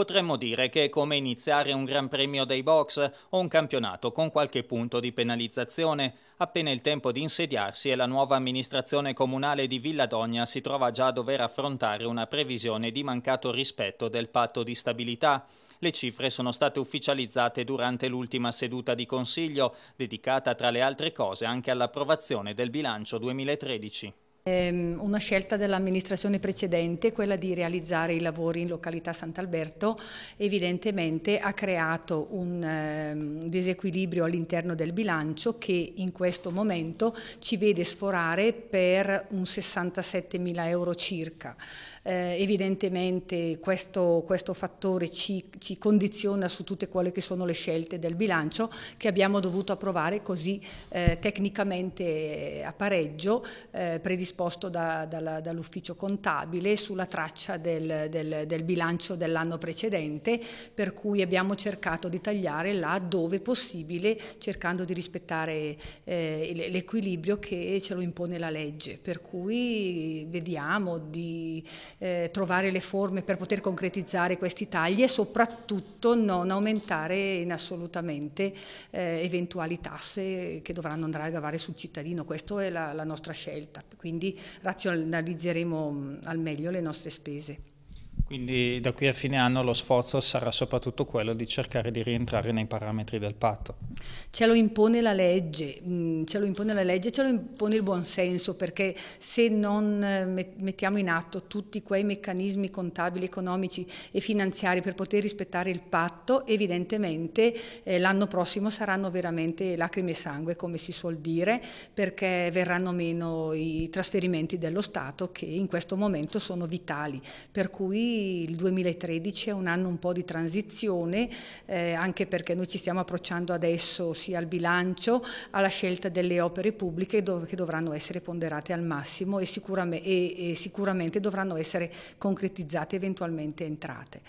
potremmo dire che è come iniziare un Gran Premio dei box o un campionato con qualche punto di penalizzazione. Appena il tempo di insediarsi e la nuova amministrazione comunale di Villadogna si trova già a dover affrontare una previsione di mancato rispetto del patto di stabilità. Le cifre sono state ufficializzate durante l'ultima seduta di Consiglio, dedicata tra le altre cose anche all'approvazione del bilancio 2013. Ehm, una scelta dell'amministrazione precedente, quella di realizzare i lavori in località Sant'Alberto, evidentemente ha creato un ehm, disequilibrio all'interno del bilancio che in questo momento ci vede sforare per un 67 mila euro circa. Eh, evidentemente questo, questo fattore ci, ci, condiziona su tutte quelle che sono le scelte del bilancio che abbiamo dovuto approvare così eh, tecnicamente a pareggio, eh, predisposto predisposto da, dalla, dall'ufficio contabile sulla traccia del, del, del bilancio dell'anno precedente, per cui abbiamo cercato di tagliare là dove possibile, cercando di rispettare eh, l'equilibrio che ce lo impone la legge. Per cui vediamo di eh, trovare le forme per poter concretizzare questi tagli e soprattutto non aumentare in assolutamente eh, eventuali tasse che dovranno andare a gravare sul cittadino. Questa è la, la nostra scelta. Quindi quindi razionalizzeremo al meglio le nostre spese. Quindi da qui a fine anno lo sforzo sarà soprattutto quello di cercare di rientrare nei parametri del patto. Ce lo impone la legge, mm, ce lo impone la legge, ce lo impone il buonsenso, perché se non eh, mettiamo in atto tutti quei meccanismi contabili, economici e finanziari per poter rispettare il patto, evidentemente eh, l'anno prossimo saranno veramente lacrime e sangue, come si suol dire, perché verranno meno i trasferimenti dello Stato che in questo momento sono vitali. Per cui il 2013 è un anno un po' di transizione, eh, anche perché noi ci stiamo approcciando adesso sia al bilancio, alla scelta delle opere pubbliche dov che dovranno essere ponderate al massimo e, sicurame e, e sicuramente dovranno essere concretizzate eventualmente entrate.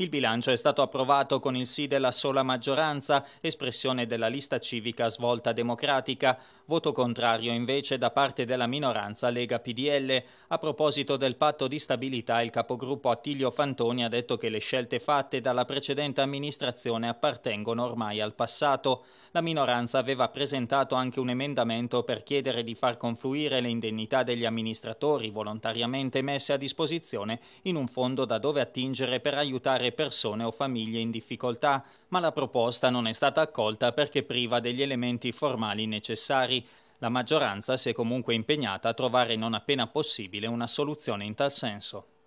Il bilancio è stato approvato con il sì della sola maggioranza, espressione della lista civica svolta democratica, voto contrario invece da parte della minoranza Lega PDL. A proposito del patto di stabilità, il capogruppo Attilio Fantoni ha detto che le scelte fatte dalla precedente amministrazione appartengono ormai al passato. La minoranza aveva presentato anche un emendamento per chiedere di far confluire le indennità degli amministratori volontariamente messe a disposizione in un fondo da dove attingere per aiutare aiutare persone o famiglie in difficoltà, ma la proposta non è stata accolta perché priva degli elementi formali necessari. La maggioranza si è comunque impegnata a trovare non appena possibile una soluzione in tal senso.